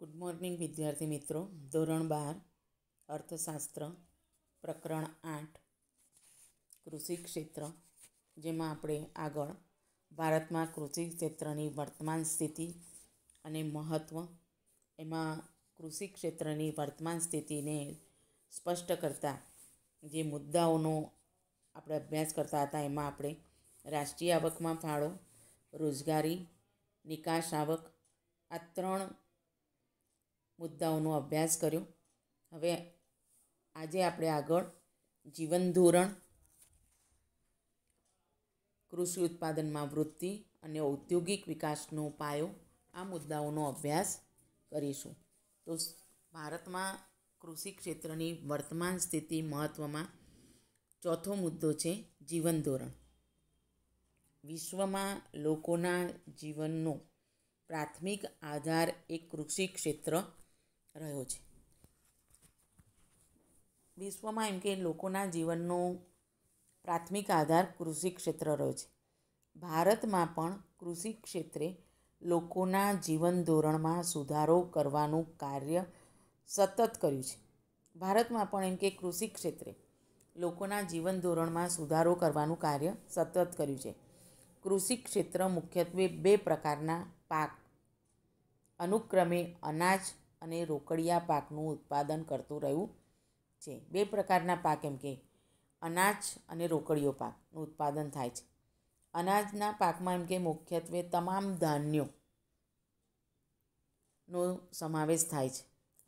good morning વિદ્યાર્થી મિત્રો ધોરણ બાર અર્થશાસ્ત્ર પ્રકરણ આઠ કૃષિ ક્ષેત્ર જેમાં આપણે આગળ ભારતમાં કૃષિ ક્ષેત્રની વર્તમાન સ્થિતિ અને મહત્ત્વ એમાં કૃષિ ક્ષેત્રની વર્તમાન સ્થિતિને સ્પષ્ટ કરતા જે મુદ્દાઓનો આપણે અભ્યાસ કરતા હતા એમાં આપણે રાષ્ટ્રીય આવકમાં ફાળો રોજગારી નિકાસ આવક આ ત્રણ મુદ્દાઓનો અભ્યાસ કર્યો હવે આજે આપણે આગળ જીવન ધોરણ કૃષિ ઉત્પાદનમાં વૃદ્ધિ અને ઔદ્યોગિક વિકાસનો પાયો આ મુદ્દાઓનો અભ્યાસ કરીશું તો ભારતમાં કૃષિ ક્ષેત્રની વર્તમાન સ્થિતિ મહત્ત્વમાં ચોથો મુદ્દો છે જીવન ધોરણ વિશ્વમાં લોકોના જીવનનો પ્રાથમિક આધાર એ કૃષિ ક્ષેત્ર રહ્યો છે વિશ્વમાં એમ કે લોકોના જીવનનો પ્રાથમિક આધાર કૃષિ ક્ષેત્ર રહ્યો છે ભારતમાં પણ કૃષિ ક્ષેત્રે લોકોના જીવન ધોરણમાં સુધારો કરવાનું કાર્ય સતત કર્યું છે ભારતમાં પણ એમ કે કૃષિ ક્ષેત્રે લોકોના જીવન ધોરણમાં સુધારો કરવાનું કાર્ય સતત કર્યું છે કૃષિ ક્ષેત્ર મુખ્યત્વે બે પ્રકારના પાક અનુક્રમે અનાજ અને રોકડિયા પાકનું ઉત્પાદન કરતું રહ્યું છે બે પ્રકારના પાક એમ કે અનાજ અને રોકડીયો પાકનું ઉત્પાદન થાય છે અનાજના પાકમાં એમ કે મુખ્યત્વે તમામ ધાન્યો નો સમાવેશ થાય છે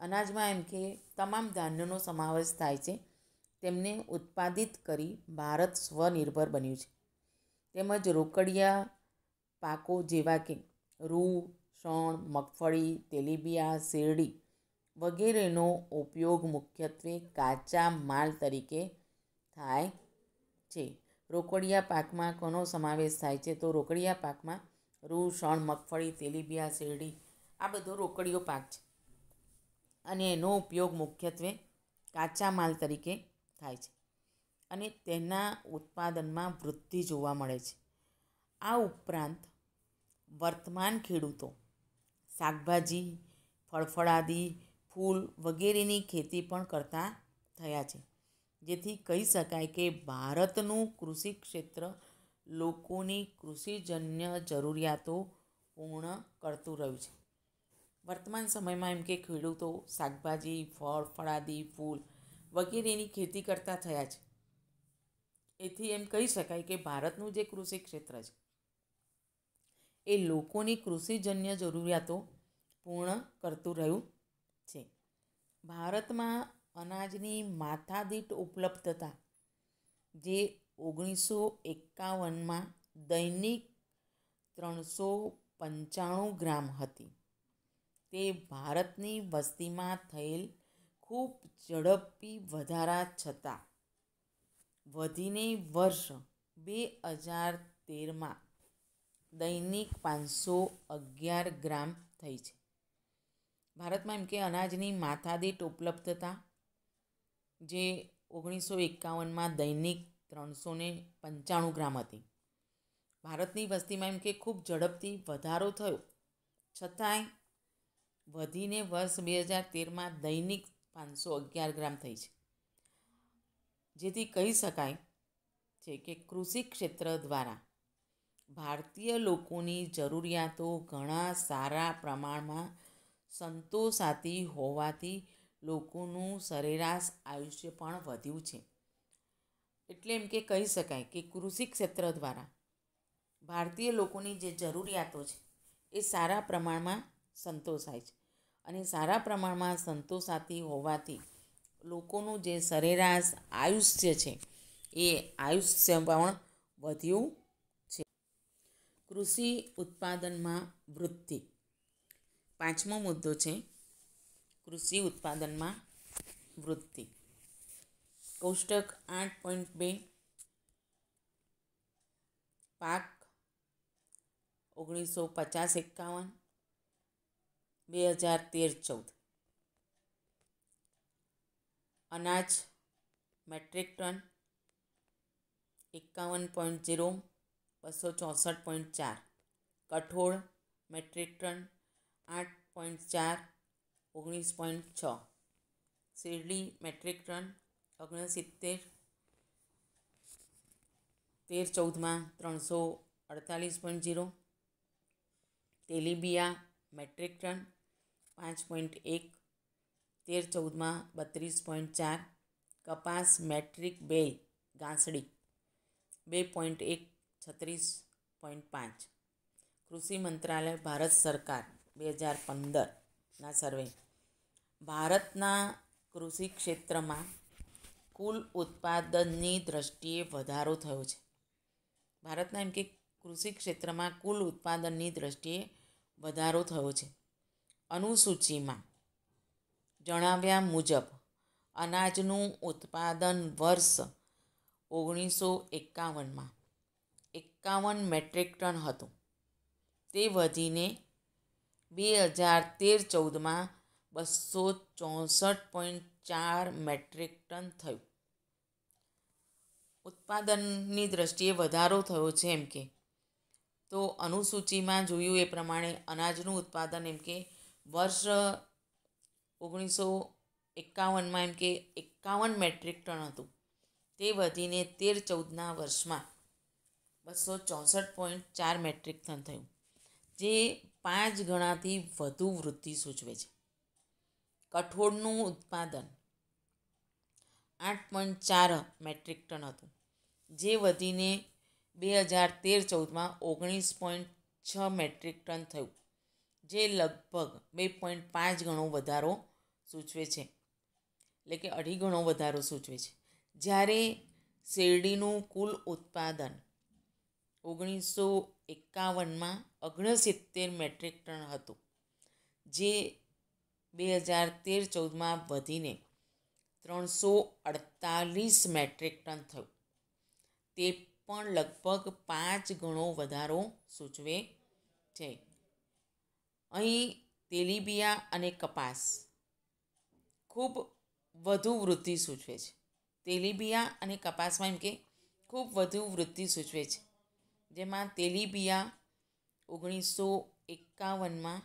અનાજમાં એમ કે તમામ ધાન્યોનો સમાવેશ થાય છે તેમને ઉત્પાદિત કરી ભારત સ્વનિર્ભર બન્યું છે તેમજ રોકડિયા પાકો જેવા કે રૂ શણ મગફળી તેલીબિયા શેરડી વગેરેનો ઉપયોગ મુખ્યત્વે કાચા માલ તરીકે થાય છે રોકડિયા પાકમાં કોનો સમાવેશ થાય છે તો રોકડિયા પાકમાં રૂ શણ મગફળી તેલીબિયા શેરડી આ બધો રોકડીયો પાક છે અને એનો ઉપયોગ મુખ્યત્વે કાચા માલ તરીકે થાય છે અને તેના ઉત્પાદનમાં વૃદ્ધિ જોવા મળે છે આ ઉપરાંત વર્તમાન ખેડૂતો શાકભાજી ફળફળાદી ફૂલ વગેરેની ખેતી પણ કરતા થયા છે જેથી કહી શકાય કે ભારતનું કૃષિ ક્ષેત્ર લોકોની કૃષિજન્ય જરૂરિયાતો પૂર્ણ કરતું રહ્યું છે વર્તમાન સમયમાં એમ કે ખેડૂતો શાકભાજી ફળ ફળાદી ફૂલ વગેરેની ખેતી કરતા થયા છે એથી એમ કહી શકાય કે ભારતનું જે કૃષિ ક્ષેત્ર છે એ લોકોની કૃષિજન્ય જરૂરિયાતો પૂર્ણ કરતું રહ્યું છે ભારતમાં અનાજની માથાદીઠ ઉપલબ્ધતા જે ઓગણીસો એકાવનમાં દૈનિક ત્રણસો પંચાણું ગ્રામ હતી તે ભારતની વસ્તીમાં થયેલ ખૂબ ઝડપી વધારા છતાં વધીને વર્ષ બે હજાર તેરમાં દૈનિક પાંચસો અગિયાર ગ્રામ થઈ છે ભારતમાં એમ કે અનાજની માથાદીઠ ઉપલબ્ધતા જે ઓગણીસો એકાવનમાં દૈનિક ત્રણસો ને પંચાણું ગ્રામ હતી ભારતની વસ્તીમાં એમ કે ખૂબ ઝડપથી વધારો થયો છતાંય વધીને વર્ષ બે હજાર તેરમાં દૈનિક પાંચસો અગિયાર ગ્રામ થઈ છે જેથી કહી શકાય છે કે કૃષિ ક્ષેત્ર દ્વારા ભારતીય લોકોની જરૂરિયાતો ઘણા સારા પ્રમાણમાં સંતોષાતી હોવાથી લોકોનું સરેરાશ આયુષ્ય પણ વધ્યું છે એટલે એમ કે કહી શકાય કે કૃષિ ક્ષેત્ર દ્વારા ભારતીય લોકોની જે જરૂરિયાતો છે એ સારા પ્રમાણમાં સંતોષાય છે અને સારા પ્રમાણમાં સંતોષાતી હોવાથી લોકોનું જે સરેરાશ આયુષ્ય છે એ આયુષ્ય પણ વધ્યું કૃષિ ઉત્પાદનમાં વૃદ્ધિ પાંચમો મુદ્દો છે કૃષિ ઉત્પાદનમાં વૃદ્ધિ કોષ્ટક આઠ પોઈન્ટ બે પાક ઓગણીસો પચાસ એકાવન બે હજાર તેર ચૌદ અનાજ મેટ્રિક ટન એકાવન પોઈન્ટ ઝીરો બસો ચોસઠ પોઈન્ટ ચાર કઠોળ મેટ્રિક ટન આઠ પોઈન્ટ ચાર ઓગણીસ પોઈન્ટ છ શિરડી મેટ્રિક ટન ઓગણસિત્તેર તેર ચૌદમાં ત્રણસો અડતાલીસ પોઈન્ટ ઝીરો તેલીબિયા મેટ્રિક ટન પાંચ પોઈન્ટ એક તેર ચૌદમાં બત્રીસ પોઈન્ટ ચાર કપાસ મેટ્રિક બે ગાંસડી બે પોઈન્ટ એક છત્રીસ પોઈન્ટ પાંચ કૃષિ મંત્રાલય ભારત સરકાર બે હજાર પંદરના સર્વે ભારતના કૃષિ ક્ષેત્રમાં કુલ ઉત્પાદનની દ્રષ્ટિએ વધારો થયો છે ભારતના એમ કે કૃષિ ક્ષેત્રમાં કુલ ઉત્પાદનની દ્રષ્ટિએ વધારો થયો છે અનુસૂચિમાં જણાવ્યા મુજબ અનાજનું ઉત્પાદન વર્ષ ઓગણીસો એકાવનમાં એકાવન મેટ્રિક ટન હતું તે વધીને બે હજાર તેર ચૌદમાં બસો ચોસઠ પોઈન્ટ ચાર મેટ્રિક ટન થયું ઉત્પાદનની દ્રષ્ટિએ વધારો થયો છે એમ કે તો અનુસૂચિમાં જોયું એ પ્રમાણે અનાજનું ઉત્પાદન એમ કે વર્ષ ઓગણીસો એકાવનમાં એમ કે એકાવન મેટ્રિક ટન હતું તે વધીને તેર ચૌદના વર્ષમાં બસો ચોસઠ પોઈન્ટ ચાર મેટ્રિક ટન થયું જે પાંચ ગણાથી વધુ વૃદ્ધિ સૂચવે છે કઠોળનું ઉત્પાદન આઠ પોઈન્ટ ચાર મેટ્રિક ટન હતું જે વધીને બે હજાર તેર ચૌદમાં ઓગણીસ પોઈન્ટ છ મેટ્રિક ટન થયું જે લગભગ બે પોઈન્ટ પાંચ ગણો વધારો સૂચવે છે એટલે કે અઢી ગણો વધારો સૂચવે છે જ્યારે શેરડીનું કુલ ઉત્પાદન ઓગણીસો એકાવનમાં ઓગણસિત્તેર મેટ્રિક ટન હતું જે બે હજાર તેર ચૌદમાં વધીને ત્રણસો અડતાલીસ મેટ્રિક ટન થયું તે પણ લગભગ પાંચ ગણો વધારો સૂચવે છે અહીં તેલીબિયા અને કપાસ ખૂબ વધુ વૃદ્ધિ સૂચવે છે તેલીબિયા અને કપાસમાં એમ કે ખૂબ વધુ વૃદ્ધિ સૂચવે છે જેમાં તેલીબિયા ઓગણીસો એકાવનમાં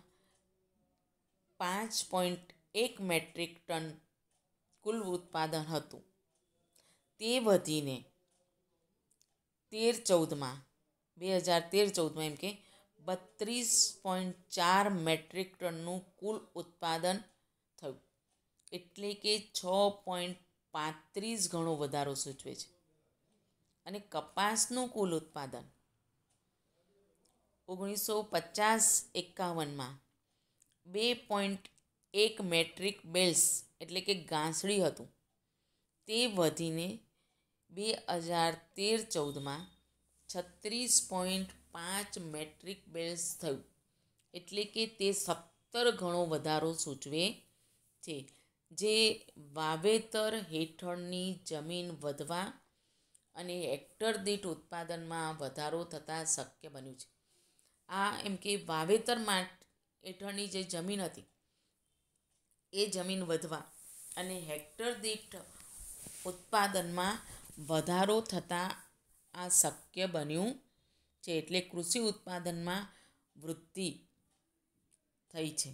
પાંચ પોઈન્ટ એક મેટ્રિક ટન કુલ ઉત્પાદન હતું તે વધીને તેર ચૌદમાં બે હજાર તેર ચૌદમાં એમ કે બત્રીસ પોઈન્ટ ચાર મેટ્રિક ટનનું કુલ ઉત્પાદન થયું એટલે કે છ પોઈન્ટ પાંત્રીસ ગણો વધારો સૂચવે છે અને કપાસનું કુલ ઉત્પાદન ઓગણીસો પચાસ એકાવનમાં બે પોઈન્ટ એક મેટ્રિક બેલ્સ એટલે કે ગાંસડી હતું તે વધીને બે હજાર તેર ચૌદમાં છત્રીસ પોઈન્ટ પાંચ મેટ્રિક બેલ્સ થયું એટલે કે તે સત્તર ગણો વધારો સૂચવે છે જે વાવેતર હેઠળની જમીન વધવા અને હેક્ટર દીઠ ઉત્પાદનમાં વધારો થતાં શક્ય બન્યું છે આ એમ કે વાવેતર માટે હેઠળની જે જમીન હતી એ જમીન વધવા અને હેક્ટર દીઠ ઉત્પાદનમાં વધારો થતાં આ શક્ય બન્યું છે એટલે કૃષિ ઉત્પાદનમાં વૃદ્ધિ થઈ છે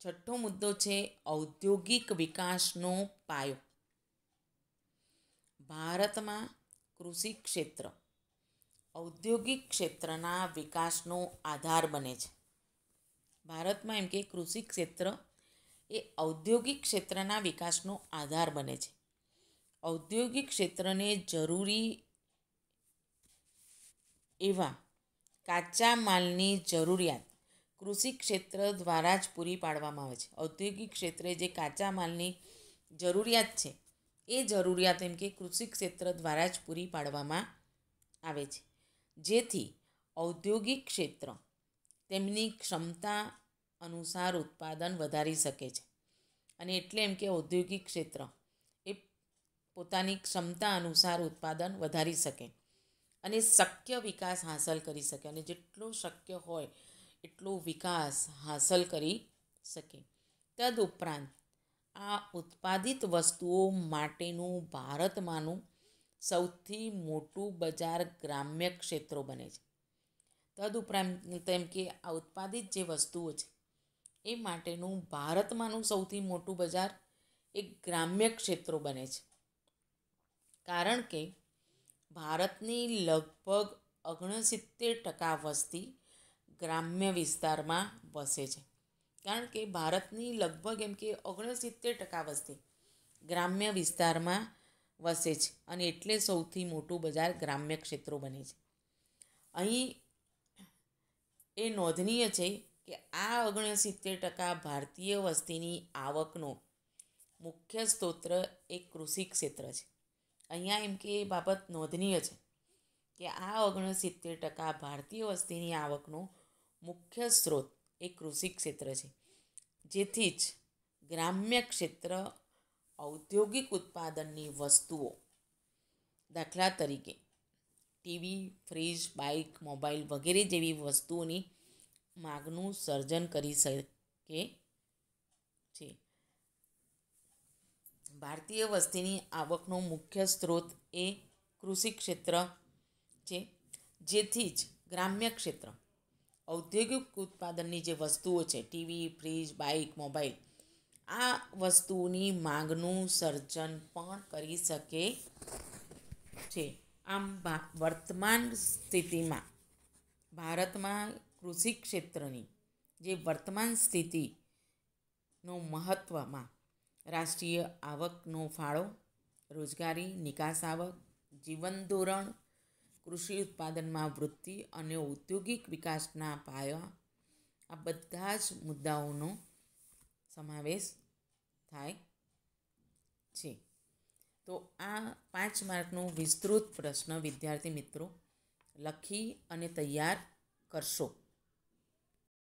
છઠ્ઠો મુદ્દો છે ઔદ્યોગિક વિકાસનો પાયો ભારતમાં કૃષિ ક્ષેત્ર ઔદ્યોગિક ક્ષેત્રના વિકાસનો આધાર બને છે ભારતમાં એમ કે કૃષિ ક્ષેત્ર એ ઔદ્યોગિક ક્ષેત્રના વિકાસનો આધાર બને છે ઔદ્યોગિક ક્ષેત્રને જરૂરી એવા કાચા માલની જરૂરિયાત કૃષિ ક્ષેત્ર દ્વારા જ પૂરી પાડવામાં આવે છે ઔદ્યોગિક ક્ષેત્રે જે કાચા માલની જરૂરિયાત છે એ જરૂરિયાત એમ કે કૃષિ ક્ષેત્ર દ્વારા જ પૂરી પાડવામાં આવે છે જેથી ઔદ્યોગિક ક્ષેત્ર તેમની ક્ષમતા અનુસાર ઉત્પાદન વધારી શકે છે અને એટલે એમ કે ઔદ્યોગિક ક્ષેત્ર એ પોતાની ક્ષમતા અનુસાર ઉત્પાદન વધારી શકે અને શક્ય વિકાસ હાંસલ કરી શકે અને જેટલો શક્ય હોય એટલો વિકાસ હાંસલ કરી શકે તદ ઉપરાંત આ ઉત્પાદિત વસ્તુઓ માટેનું ભારતમાંનું સૌથી મોટું બજાર ગ્રામ્ય ક્ષેત્રો બને છે તદુપરાંત તેમ કે આ ઉત્પાદિત જે વસ્તુઓ છે એ માટેનું ભારતમાંનું સૌથી મોટું બજાર એ ગ્રામ્ય ક્ષેત્રો બને છે કારણ કે ભારતની લગભગ ઓગણસિત્તેર ટકા વસ્તી ગ્રામ્ય વિસ્તારમાં વસે છે કારણ કે ભારતની લગભગ એમ કે ઓગણસિત્તેર ટકા વસ્તી ગ્રામ્ય વિસ્તારમાં વસે છે અને એટલે સૌથી મોટું બજાર ગ્રામ્ય ક્ષેત્રો બને છે અહીં એ નોંધનીય છે કે આ ઓગણસિત્તેર ટકા ભારતીય વસ્તીની આવકનો મુખ્ય સ્ત્રોત એ કૃષિ ક્ષેત્ર છે અહીંયા એમ કે એ બાબત નોંધનીય છે કે આ ઓગણસિત્તેર ટકા ભારતીય વસ્તીની આવકનો મુખ્ય સ્ત્રોત એ કૃષિ ક્ષેત્ર છે જેથી જ ગ્રામ્ય ક્ષેત્ર ઔદ્યોગિક ઉત્પાદનની વસ્તુઓ દાખલા તરીકે ટીવી ફ્રીજ બાઇક મોબાઈલ વગેરે જેવી વસ્તુઓની માગનું સર્જન કરી શકે છે ભારતીય વસ્તીની આવકનો મુખ્ય સ્ત્રોત એ કૃષિ ક્ષેત્ર છે જેથી જ ગ્રામ્ય ક્ષેત્ર ઔદ્યોગિક ઉત્પાદનની જે વસ્તુઓ છે ટીવી ફ્રીજ બાઇક મોબાઈલ આ વસ્તુની માંગનું સર્જન પણ કરી શકે છે આમ વર્તમાન સ્થિતિમાં ભારતમાં કૃષિ ક્ષેત્રની જે વર્તમાન સ્થિતિનો મહત્ત્વમાં રાષ્ટ્રીય આવકનો ફાળો રોજગારી નિકાસ આવક જીવન ધોરણ કૃષિ ઉત્પાદનમાં વૃદ્ધિ અને ઔદ્યોગિક વિકાસના પાયા આ બધા જ મુદ્દાઓનો સમાવેશ થાય છે તો આ પાંચ માર્કનો વિસ્તૃત પ્રશ્ન વિદ્યાર્થી મિત્રો લખી અને તૈયાર કરશો